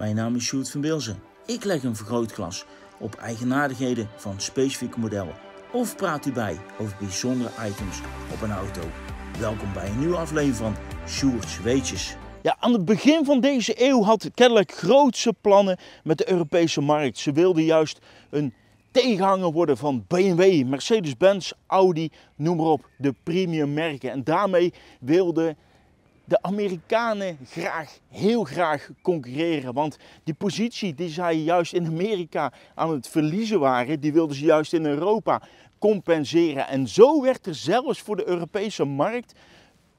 Mijn naam is Sjoerd van Bilzen. Ik leg een vergrootglas op eigenaardigheden van specifieke modellen. Of praat u bij over bijzondere items op een auto. Welkom bij een nieuwe aflevering van Sjoerd's Weetjes. Ja, aan het begin van deze eeuw had Cadillac grootse plannen met de Europese markt. Ze wilden juist een tegenhanger worden van BMW, Mercedes-Benz, Audi, noem maar op, de premium merken. En daarmee wilde de Amerikanen graag, heel graag concurreren. Want die positie die zij juist in Amerika aan het verliezen waren, die wilden ze juist in Europa compenseren. En zo werd er zelfs voor de Europese markt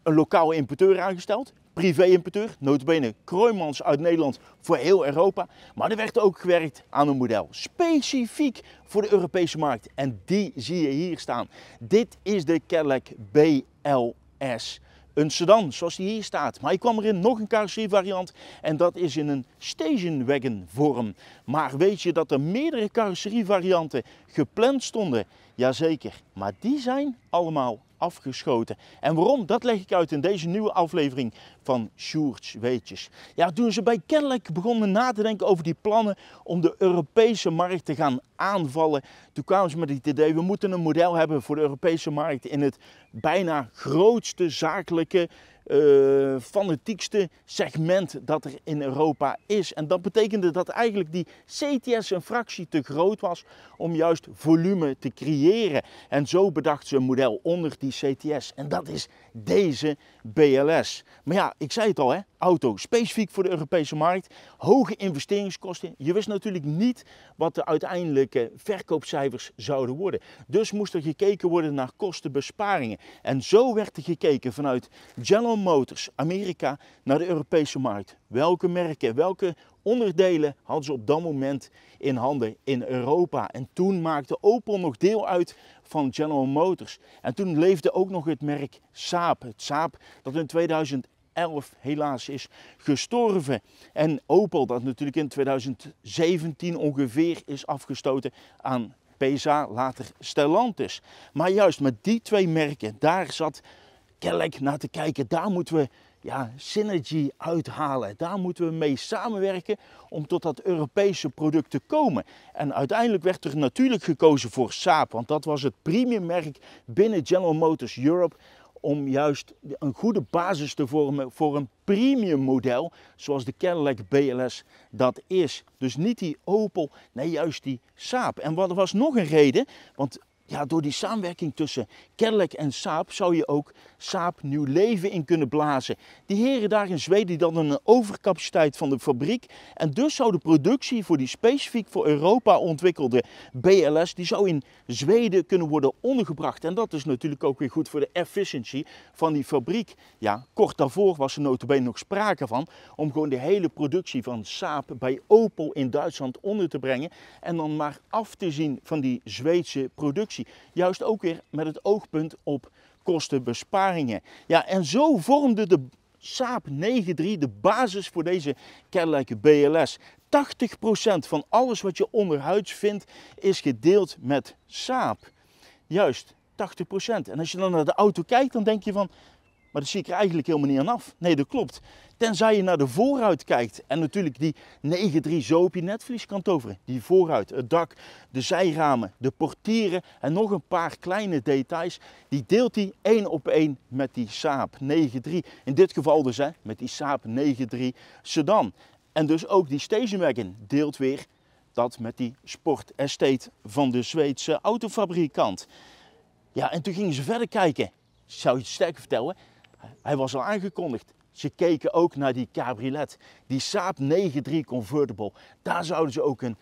een lokale importeur aangesteld. Privé-importeur, notabene Kruimans uit Nederland voor heel Europa. Maar er werd ook gewerkt aan een model specifiek voor de Europese markt. En die zie je hier staan. Dit is de Cadillac BLS een sedan, zoals die hier staat. Maar ik kwam erin nog een carrosserievariant en dat is in een station wagon vorm. Maar weet je dat er meerdere carrosserievarianten gepland stonden Jazeker, maar die zijn allemaal afgeschoten. En waarom? Dat leg ik uit in deze nieuwe aflevering van Sjoerds Weetjes. Ja, toen ze bij Kennelijk begonnen na te denken over die plannen om de Europese markt te gaan aanvallen, toen kwamen ze met het idee, we moeten een model hebben voor de Europese markt in het bijna grootste zakelijke uh, fanatiekste segment dat er in Europa is. En dat betekende dat eigenlijk die CTS een fractie te groot was om juist volume te creëren. En zo bedacht ze een model onder die CTS. En dat is deze BLS. Maar ja, ik zei het al hè auto specifiek voor de Europese markt. Hoge investeringskosten. Je wist natuurlijk niet wat de uiteindelijke verkoopcijfers zouden worden. Dus moest er gekeken worden naar kostenbesparingen. En zo werd er gekeken vanuit General Motors Amerika naar de Europese markt. Welke merken, welke onderdelen hadden ze op dat moment in handen in Europa. En toen maakte Opel nog deel uit van General Motors. En toen leefde ook nog het merk Saab. Het Saab dat in 2011 Elf helaas is gestorven. En Opel, dat natuurlijk in 2017 ongeveer is afgestoten aan PSA, later Stellantis. Maar juist met die twee merken, daar zat Kellek naar te kijken. Daar moeten we ja, synergy uithalen. Daar moeten we mee samenwerken om tot dat Europese product te komen. En uiteindelijk werd er natuurlijk gekozen voor Saab, want dat was het merk binnen General Motors Europe om juist een goede basis te vormen voor een premium model, zoals de Cadillac BLS dat is. Dus niet die Opel, nee juist die Saab. En wat, er was nog een reden, want ja, door die samenwerking tussen Kerlek en Saap zou je ook Saap nieuw leven in kunnen blazen. Die heren daar in Zweden dan een overcapaciteit van de fabriek. En dus zou de productie voor die specifiek voor Europa ontwikkelde BLS, die zou in Zweden kunnen worden ondergebracht. En dat is natuurlijk ook weer goed voor de efficiëntie van die fabriek. Ja, kort daarvoor was er notabene nog sprake van om gewoon de hele productie van Saap bij Opel in Duitsland onder te brengen. En dan maar af te zien van die Zweedse productie. Juist ook weer met het oogpunt op kostenbesparingen. Ja, en zo vormde de Saab 9.3 de basis voor deze Cadillac BLS. 80% van alles wat je onderhuids vindt is gedeeld met Saab. Juist, 80%. En als je dan naar de auto kijkt, dan denk je van, maar dat zie ik er eigenlijk helemaal niet aan af. Nee, dat klopt. Tenzij je naar de vooruit kijkt en natuurlijk die 9-3 zo op je netvlies Die vooruit, het dak, de zijramen, de portieren en nog een paar kleine details. Die deelt hij één op één met die Saab 9-3. In dit geval dus hè, met die Saab 9-3 sedan. En dus ook die station wagon deelt weer dat met die Sport Estate van de Zweedse autofabrikant. Ja, en toen gingen ze verder kijken. Zou je het sterker vertellen? hij was al aangekondigd. Ze keken ook naar die cabriolet, die Saab 9-3 convertible. Daar zouden ze ook een,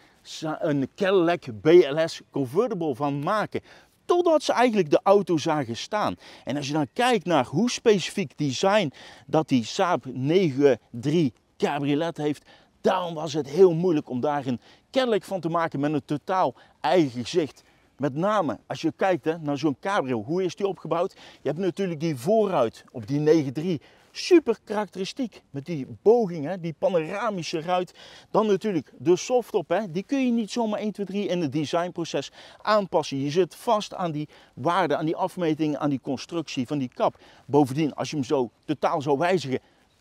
een Cadillac BLS convertible van maken. Totdat ze eigenlijk de auto zagen staan. En als je dan kijkt naar hoe specifiek design dat die Saab 9-3 cabriolet heeft, daarom was het heel moeilijk om daar een Cadillac van te maken met een totaal eigen gezicht. Met name als je kijkt hè, naar zo'n cabrio, hoe is die opgebouwd? Je hebt natuurlijk die voorruit op die 9.3 super karakteristiek met die boging, hè, die panoramische ruit. Dan natuurlijk de softtop, hè, die kun je niet zomaar 1, 2, 3 in het designproces aanpassen. Je zit vast aan die waarde, aan die afmetingen, aan die constructie van die kap. Bovendien, als je hem zo totaal zou wijzigen,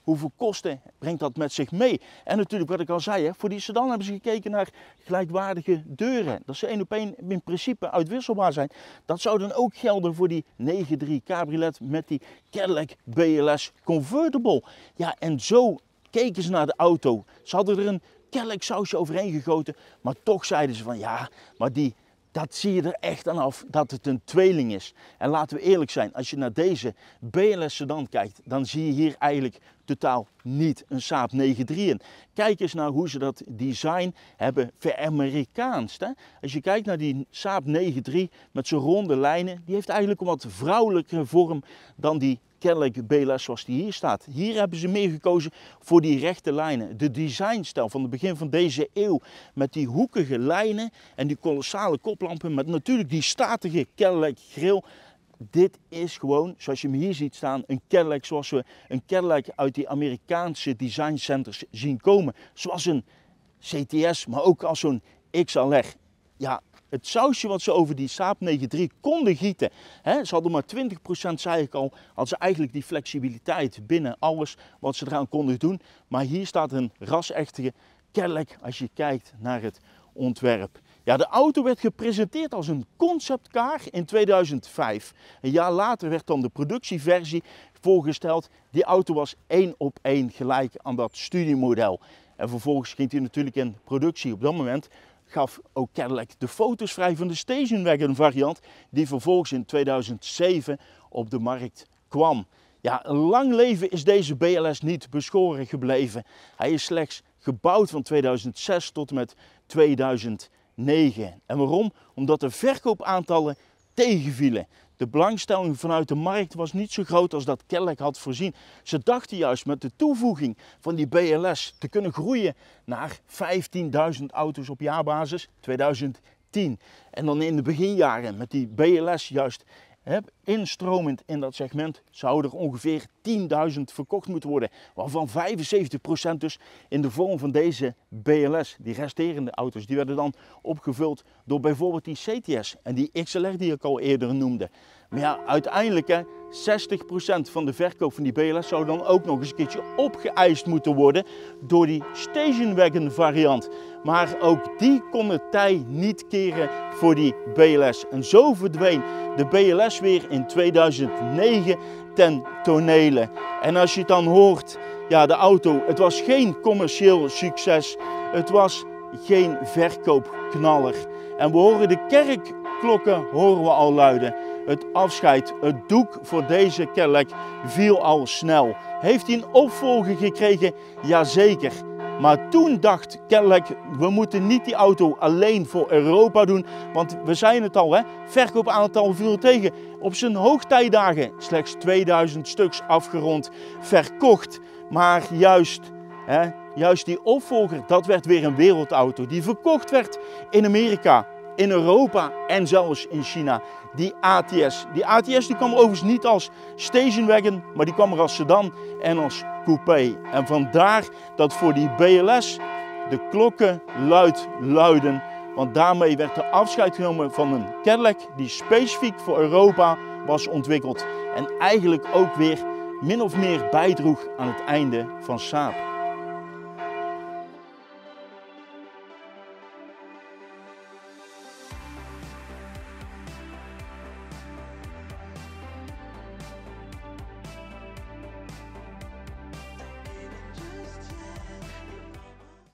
hoeveel kosten brengt dat met zich mee? En natuurlijk, wat ik al zei, voor die sedan hebben ze gekeken naar gelijkwaardige deuren. Dat ze één op één in principe uitwisselbaar zijn. Dat zou dan ook gelden voor die 9.3 cabriolet met die Cadillac BLS Convertible. Ja, en zo keken ze naar de auto. Ze hadden er een Cadillac sausje overheen gegoten, maar toch zeiden ze van ja, maar die dat zie je er echt aan af dat het een tweeling is. En laten we eerlijk zijn, als je naar deze BLS sedan kijkt, dan zie je hier eigenlijk totaal niet een Saab 9-3 in. Kijk eens naar hoe ze dat design hebben veramerikaanst. Amerikaans. Als je kijkt naar die Saab 9-3 met zijn ronde lijnen, die heeft eigenlijk een wat vrouwelijkere vorm dan die kennelijk Bela zoals die hier staat. Hier hebben ze meer gekozen voor die rechte lijnen. De designstijl van het begin van deze eeuw met die hoekige lijnen en die kolossale koplampen met natuurlijk die statige Cadillac grill. Dit is gewoon, zoals je me hier ziet staan, een Cadillac zoals we een Kerlek uit die Amerikaanse designcenters zien komen. Zoals een CTS, maar ook als zo'n XLR. Ja, het sausje wat ze over die Saab 9.3 konden gieten. Hè, ze hadden maar 20% zei ik al, hadden ze eigenlijk die flexibiliteit binnen alles wat ze eraan konden doen. Maar hier staat een rasechtige Cadillac als je kijkt naar het ontwerp. Ja, de auto werd gepresenteerd als een conceptcar in 2005. Een jaar later werd dan de productieversie voorgesteld. Die auto was één op één gelijk aan dat studiemodel. En vervolgens ging hij natuurlijk in productie. Op dat moment gaf ook kennelijk de foto's vrij van de Station Wagon variant, die vervolgens in 2007 op de markt kwam. Ja, lang leven is deze BLS niet beschoren gebleven. Hij is slechts gebouwd van 2006 tot en met 2009. En waarom? Omdat de verkoopaantallen tegenvielen. De belangstelling vanuit de markt was niet zo groot als dat Cadillac had voorzien. Ze dachten juist met de toevoeging van die BLS te kunnen groeien naar 15.000 auto's op jaarbasis 2010. En dan in de beginjaren met die BLS juist instromend in dat segment zouden er ongeveer 10.000 verkocht moeten worden. Waarvan 75% dus in de vorm van deze BLS. Die resterende auto's die werden dan opgevuld door bijvoorbeeld die CTS en die XLR die ik al eerder noemde. Maar ja, uiteindelijk hè, 60% van de verkoop van die BLS zou dan ook nog eens een keertje opgeëist moeten worden door die stationwagon variant. Maar ook die kon het tij niet keren voor die BLS. En zo verdween de BLS weer in 2009 ten tonele. En als je het dan hoort, ja de auto, het was geen commercieel succes. Het was geen verkoopknaller. En we horen de kerkklokken horen we al luiden het afscheid, het doek voor deze kerk viel al snel. Heeft hij een opvolger gekregen? Jazeker. Maar toen dacht Kerk, we moeten niet die auto alleen voor Europa doen. Want we zijn het al, hè? verkoopaantal viel tegen. Op zijn hoogtijdagen slechts 2000 stuks afgerond, verkocht. Maar juist, hè, juist die opvolger, dat werd weer een wereldauto die verkocht werd in Amerika in Europa en zelfs in China, die ATS. Die ATS die kwam overigens niet als station wagon, maar die kwam er als sedan en als coupé. En vandaar dat voor die BLS de klokken luid luiden. Want daarmee werd er afscheid genomen van een Cadillac die specifiek voor Europa was ontwikkeld. En eigenlijk ook weer min of meer bijdroeg aan het einde van Saab.